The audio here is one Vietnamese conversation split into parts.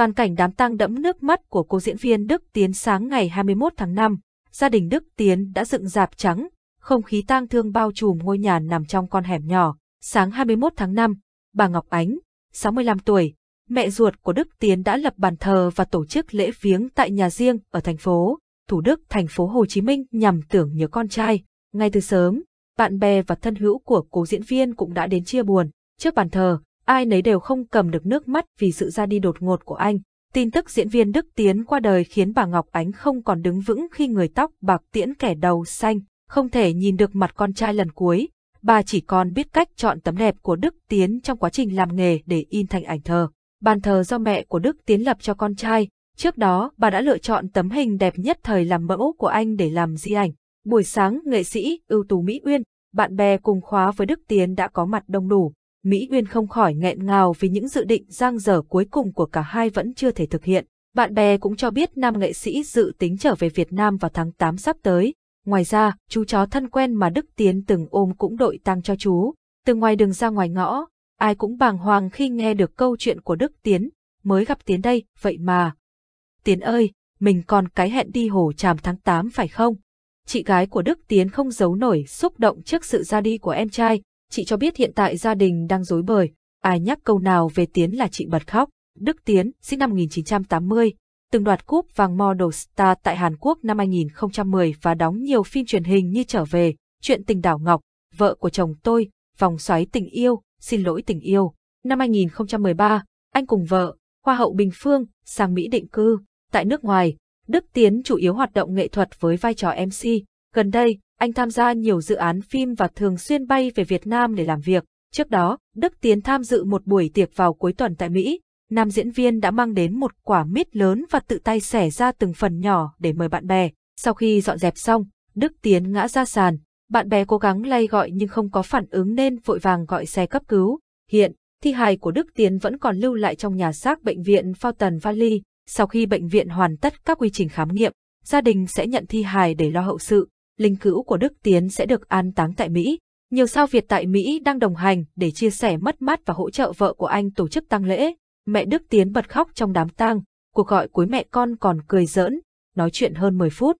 Toàn cảnh đám tang đẫm nước mắt của cô diễn viên Đức Tiến sáng ngày 21 tháng 5, gia đình Đức Tiến đã dựng dạp trắng, không khí tang thương bao trùm ngôi nhà nằm trong con hẻm nhỏ. Sáng 21 tháng 5, bà Ngọc Ánh, 65 tuổi, mẹ ruột của Đức Tiến đã lập bàn thờ và tổ chức lễ viếng tại nhà riêng ở thành phố Thủ Đức, thành phố Hồ Chí Minh nhằm tưởng nhớ con trai. Ngay từ sớm, bạn bè và thân hữu của cố diễn viên cũng đã đến chia buồn. Trước bàn thờ, ai nấy đều không cầm được nước mắt vì sự ra đi đột ngột của anh. Tin tức diễn viên Đức Tiến qua đời khiến bà Ngọc Ánh không còn đứng vững khi người tóc bạc tiễn kẻ đầu xanh, không thể nhìn được mặt con trai lần cuối. Bà chỉ còn biết cách chọn tấm đẹp của Đức Tiến trong quá trình làm nghề để in thành ảnh thờ. Bàn thờ do mẹ của Đức Tiến lập cho con trai, trước đó bà đã lựa chọn tấm hình đẹp nhất thời làm mẫu của anh để làm di ảnh. Buổi sáng, nghệ sĩ ưu tú Mỹ Uyên, bạn bè cùng khóa với Đức Tiến đã có mặt đông đủ. Mỹ Uyên không khỏi nghẹn ngào vì những dự định giang dở cuối cùng của cả hai vẫn chưa thể thực hiện. Bạn bè cũng cho biết nam nghệ sĩ dự tính trở về Việt Nam vào tháng 8 sắp tới. Ngoài ra, chú chó thân quen mà Đức Tiến từng ôm cũng đội tang cho chú. Từ ngoài đường ra ngoài ngõ, ai cũng bàng hoàng khi nghe được câu chuyện của Đức Tiến, mới gặp Tiến đây, vậy mà. Tiến ơi, mình còn cái hẹn đi hồ tràm tháng 8 phải không? Chị gái của Đức Tiến không giấu nổi xúc động trước sự ra đi của em trai, chị cho biết hiện tại gia đình đang rối bời, ai nhắc câu nào về Tiến là chị bật khóc. Đức Tiến, sinh năm 1980, từng đoạt cúp vàng Model Star tại Hàn Quốc năm 2010 và đóng nhiều phim truyền hình như Trở về, Chuyện tình đảo Ngọc, Vợ của chồng tôi, Vòng xoáy tình yêu, Xin lỗi tình yêu. Năm 2013, anh cùng vợ, Hoa hậu Bình Phương, sang Mỹ định cư. Tại nước ngoài, Đức Tiến chủ yếu hoạt động nghệ thuật với vai trò MC. Gần đây, anh tham gia nhiều dự án phim và thường xuyên bay về Việt Nam để làm việc. Trước đó, Đức Tiến tham dự một buổi tiệc vào cuối tuần tại Mỹ. Nam diễn viên đã mang đến một quả mít lớn và tự tay xẻ ra từng phần nhỏ để mời bạn bè. Sau khi dọn dẹp xong, Đức Tiến ngã ra sàn. Bạn bè cố gắng lay gọi nhưng không có phản ứng nên vội vàng gọi xe cấp cứu. Hiện, thi hài của Đức Tiến vẫn còn lưu lại trong nhà xác bệnh viện Fountain Valley. Sau khi bệnh viện hoàn tất các quy trình khám nghiệm, gia đình sẽ nhận thi hài để lo hậu sự linh cữu của Đức Tiến sẽ được an táng tại Mỹ. Nhiều sao Việt tại Mỹ đang đồng hành để chia sẻ mất mát và hỗ trợ vợ của anh tổ chức tang lễ. Mẹ Đức Tiến bật khóc trong đám tang, cuộc gọi cuối mẹ con còn cười giỡn, nói chuyện hơn 10 phút.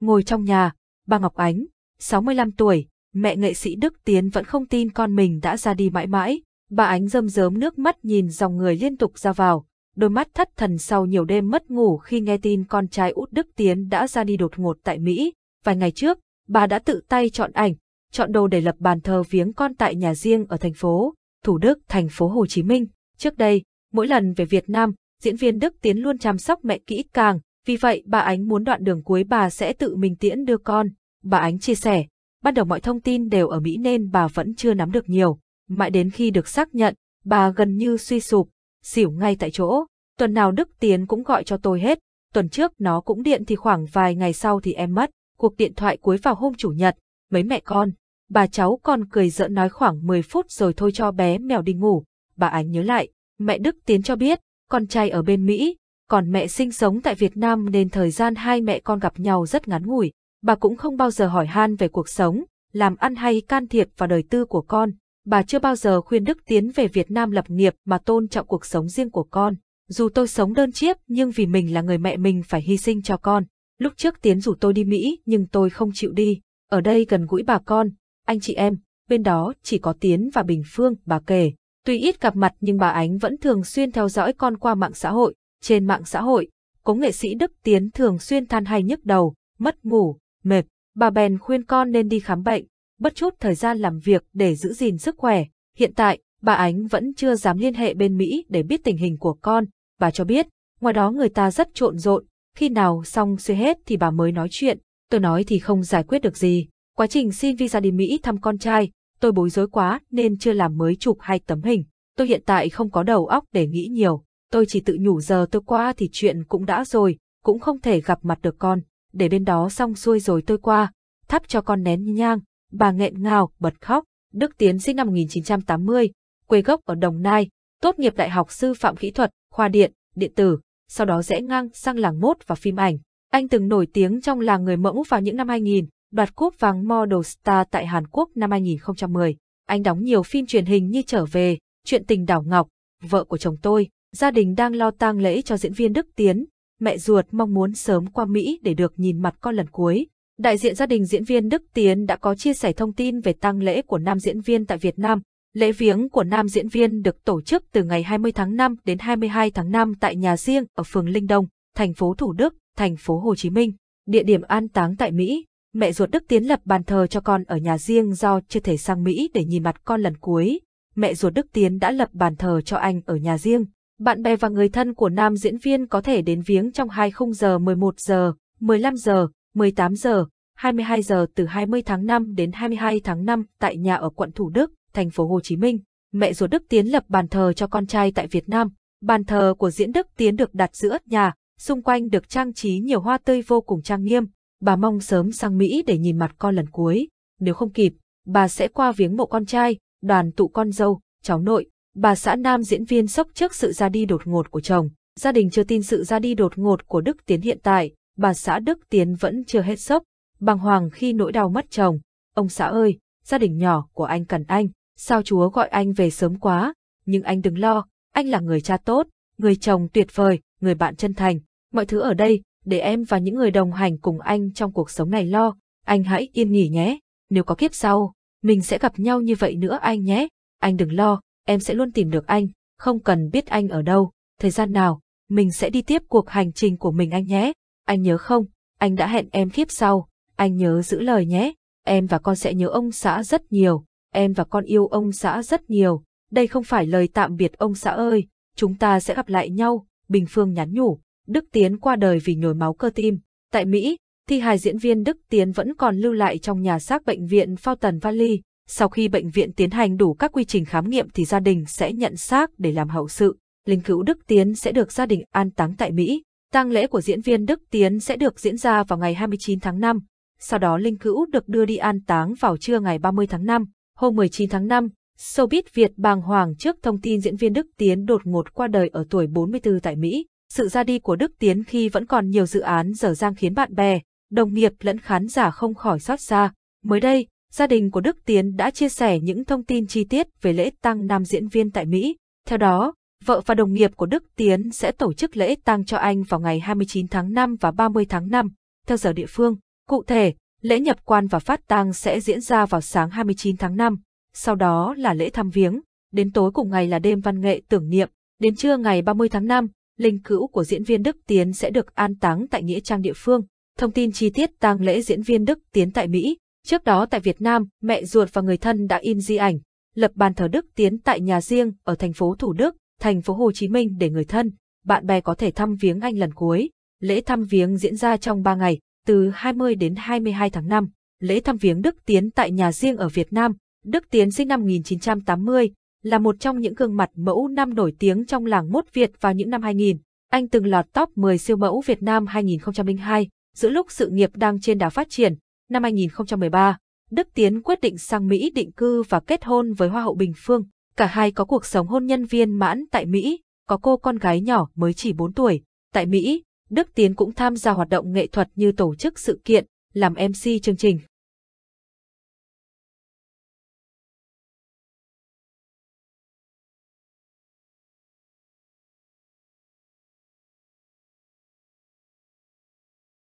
Ngồi trong nhà, bà Ngọc Ánh, 65 tuổi, mẹ nghệ sĩ Đức Tiến vẫn không tin con mình đã ra đi mãi mãi. Bà Ánh rơm rớm nước mắt nhìn dòng người liên tục ra vào, đôi mắt thất thần sau nhiều đêm mất ngủ khi nghe tin con trai út Đức Tiến đã ra đi đột ngột tại Mỹ. Vài ngày trước, bà đã tự tay chọn ảnh, chọn đồ để lập bàn thờ viếng con tại nhà riêng ở thành phố, Thủ Đức, thành phố Hồ Chí Minh. Trước đây, mỗi lần về Việt Nam, diễn viên Đức Tiến luôn chăm sóc mẹ kỹ càng, vì vậy bà Ánh muốn đoạn đường cuối bà sẽ tự mình tiễn đưa con. Bà Ánh chia sẻ, ban đầu mọi thông tin đều ở Mỹ nên bà vẫn chưa nắm được nhiều. Mãi đến khi được xác nhận, bà gần như suy sụp, xỉu ngay tại chỗ. Tuần nào Đức Tiến cũng gọi cho tôi hết, tuần trước nó cũng điện thì khoảng vài ngày sau thì em mất cuộc điện thoại cuối vào hôm chủ nhật, mấy mẹ con, bà cháu còn cười giỡn nói khoảng 10 phút rồi thôi cho bé mèo đi ngủ. Bà Ánh nhớ lại, mẹ Đức Tiến cho biết, con trai ở bên Mỹ, còn mẹ sinh sống tại Việt Nam nên thời gian hai mẹ con gặp nhau rất ngắn ngủi. Bà cũng không bao giờ hỏi han về cuộc sống, làm ăn hay can thiệp vào đời tư của con. Bà chưa bao giờ khuyên Đức Tiến về Việt Nam lập nghiệp mà tôn trọng cuộc sống riêng của con. Dù tôi sống đơn chiếc nhưng vì mình là người mẹ mình phải hy sinh cho con. Lúc trước Tiến rủ tôi đi Mỹ nhưng tôi không chịu đi, ở đây gần gũi bà con, anh chị em, bên đó chỉ có Tiến và Bình Phương, bà kể. Tuy ít gặp mặt nhưng bà Ánh vẫn thường xuyên theo dõi con qua mạng xã hội. Trên mạng xã hội, cố nghệ sĩ Đức Tiến thường xuyên than hay nhức đầu, mất ngủ, mệt. Bà bèn khuyên con nên đi khám bệnh, bất chút thời gian làm việc để giữ gìn sức khỏe. Hiện tại, bà Ánh vẫn chưa dám liên hệ bên Mỹ để biết tình hình của con. Bà cho biết, ngoài đó người ta rất trộn rộn, khi nào xong xuôi hết thì bà mới nói chuyện, tôi nói thì không giải quyết được gì. Quá trình xin visa đi Mỹ thăm con trai, tôi bối rối quá nên chưa làm mới chụp hai tấm hình. Tôi hiện tại không có đầu óc để nghĩ nhiều, tôi chỉ tự nhủ giờ tôi qua thì chuyện cũng đã rồi, cũng không thể gặp mặt được con, để bên đó xong xuôi rồi tôi qua, thắp cho con nén nhang, bà nghẹn ngào, bật khóc. Đức Tiến sinh năm 1980, quê gốc ở Đồng Nai, tốt nghiệp Đại học Sư phạm Kỹ thuật, khoa điện, điện tử, sau đó rẽ ngang sang làng mốt và phim ảnh. Anh từng nổi tiếng trong làng người mẫu vào những năm 2000, đoạt cúp vàng Model Star tại Hàn Quốc năm 2010. Anh đóng nhiều phim truyền hình như Trở về, Chuyện tình đảo ngọc, Vợ của chồng tôi, gia đình đang lo tang lễ cho diễn viên Đức Tiến, mẹ ruột mong muốn sớm qua Mỹ để được nhìn mặt con lần cuối. Đại diện gia đình diễn viên Đức Tiến đã có chia sẻ thông tin về tang lễ của nam diễn viên tại Việt Nam, Lễ viếng của nam diễn viên được tổ chức từ ngày 20 tháng 5 đến 22 tháng 5 tại nhà riêng ở phường Linh Đông, thành phố Thủ Đức, thành phố Hồ Chí Minh. Địa điểm an táng tại Mỹ, mẹ ruột Đức Tiến lập bàn thờ cho con ở nhà riêng do chưa thể sang Mỹ để nhìn mặt con lần cuối. Mẹ ruột Đức Tiến đã lập bàn thờ cho anh ở nhà riêng. Bạn bè và người thân của nam diễn viên có thể đến viếng trong 20 giờ 11 giờ, 15 giờ, 18 giờ, 22 giờ từ 20 tháng 5 đến 22 tháng 5 tại nhà ở quận Thủ Đức thành phố Hồ Chí Minh. Mẹ ruột Đức Tiến lập bàn thờ cho con trai tại Việt Nam. Bàn thờ của diễn Đức Tiến được đặt giữa nhà, xung quanh được trang trí nhiều hoa tươi vô cùng trang nghiêm. Bà mong sớm sang Mỹ để nhìn mặt con lần cuối. Nếu không kịp, bà sẽ qua viếng mộ con trai, đoàn tụ con dâu, cháu nội. Bà xã Nam diễn viên sốc trước sự ra đi đột ngột của chồng. Gia đình chưa tin sự ra đi đột ngột của Đức Tiến hiện tại, bà xã Đức Tiến vẫn chưa hết sốc, bàng hoàng khi nỗi đau mất chồng. Ông xã ơi, gia đình nhỏ của anh cần anh, Sao chúa gọi anh về sớm quá, nhưng anh đừng lo, anh là người cha tốt, người chồng tuyệt vời, người bạn chân thành. Mọi thứ ở đây, để em và những người đồng hành cùng anh trong cuộc sống này lo. Anh hãy yên nghỉ nhé, nếu có kiếp sau, mình sẽ gặp nhau như vậy nữa anh nhé. Anh đừng lo, em sẽ luôn tìm được anh, không cần biết anh ở đâu, thời gian nào, mình sẽ đi tiếp cuộc hành trình của mình anh nhé. Anh nhớ không, anh đã hẹn em kiếp sau, anh nhớ giữ lời nhé. Em và con sẽ nhớ ông xã rất nhiều, em và con yêu ông xã rất nhiều, đây không phải lời tạm biệt ông xã ơi, chúng ta sẽ gặp lại nhau, Bình Phương nhắn nhủ. Đức Tiến qua đời vì nhồi máu cơ tim. Tại Mỹ, thi hài diễn viên Đức Tiến vẫn còn lưu lại trong nhà xác bệnh viện Fountain Valley. Sau khi bệnh viện tiến hành đủ các quy trình khám nghiệm thì gia đình sẽ nhận xác để làm hậu sự. Linh cữu Đức Tiến sẽ được gia đình an táng tại Mỹ. Tang lễ của diễn viên Đức Tiến sẽ được diễn ra vào ngày 29 tháng 5. Sau đó Linh cữu được đưa đi an táng vào trưa ngày 30 tháng 5. Hôm 19 tháng 5, showbiz Việt bàng hoàng trước thông tin diễn viên Đức Tiến đột ngột qua đời ở tuổi 44 tại Mỹ. Sự ra đi của Đức Tiến khi vẫn còn nhiều dự án dở dang khiến bạn bè, đồng nghiệp lẫn khán giả không khỏi xót xa. Mới đây, gia đình của Đức Tiến đã chia sẻ những thông tin chi tiết về lễ tang nam diễn viên tại Mỹ. Theo đó, vợ và đồng nghiệp của Đức Tiến sẽ tổ chức lễ tang cho anh vào ngày 29 tháng 5 và 30 tháng 5, theo giờ địa phương. Cụ thể, Lễ nhập quan và phát tang sẽ diễn ra vào sáng 29 tháng 5, sau đó là lễ thăm viếng, đến tối cùng ngày là đêm văn nghệ tưởng niệm, đến trưa ngày 30 tháng 5, linh cữu của diễn viên Đức Tiến sẽ được an táng tại nghĩa trang địa phương. Thông tin chi tiết tang lễ diễn viên Đức Tiến tại Mỹ, trước đó tại Việt Nam, mẹ ruột và người thân đã in di ảnh, lập bàn thờ Đức Tiến tại nhà riêng ở thành phố Thủ Đức, thành phố Hồ Chí Minh để người thân, bạn bè có thể thăm viếng anh lần cuối. Lễ thăm viếng diễn ra trong 3 ngày, từ 20 đến 22 tháng 5, lễ thăm viếng Đức Tiến tại nhà riêng ở Việt Nam. Đức Tiến sinh năm 1980, là một trong những gương mặt mẫu năm nổi tiếng trong làng mốt Việt vào những năm 2000. Anh từng lọt top 10 siêu mẫu Việt Nam 2002, giữa lúc sự nghiệp đang trên đà phát triển. Năm 2013, Đức Tiến quyết định sang Mỹ định cư và kết hôn với Hoa hậu Bình Phương. Cả hai có cuộc sống hôn nhân viên mãn tại Mỹ, có cô con gái nhỏ mới chỉ 4 tuổi. Tại Mỹ, Đức Tiến cũng tham gia hoạt động nghệ thuật như tổ chức sự kiện, làm MC chương trình.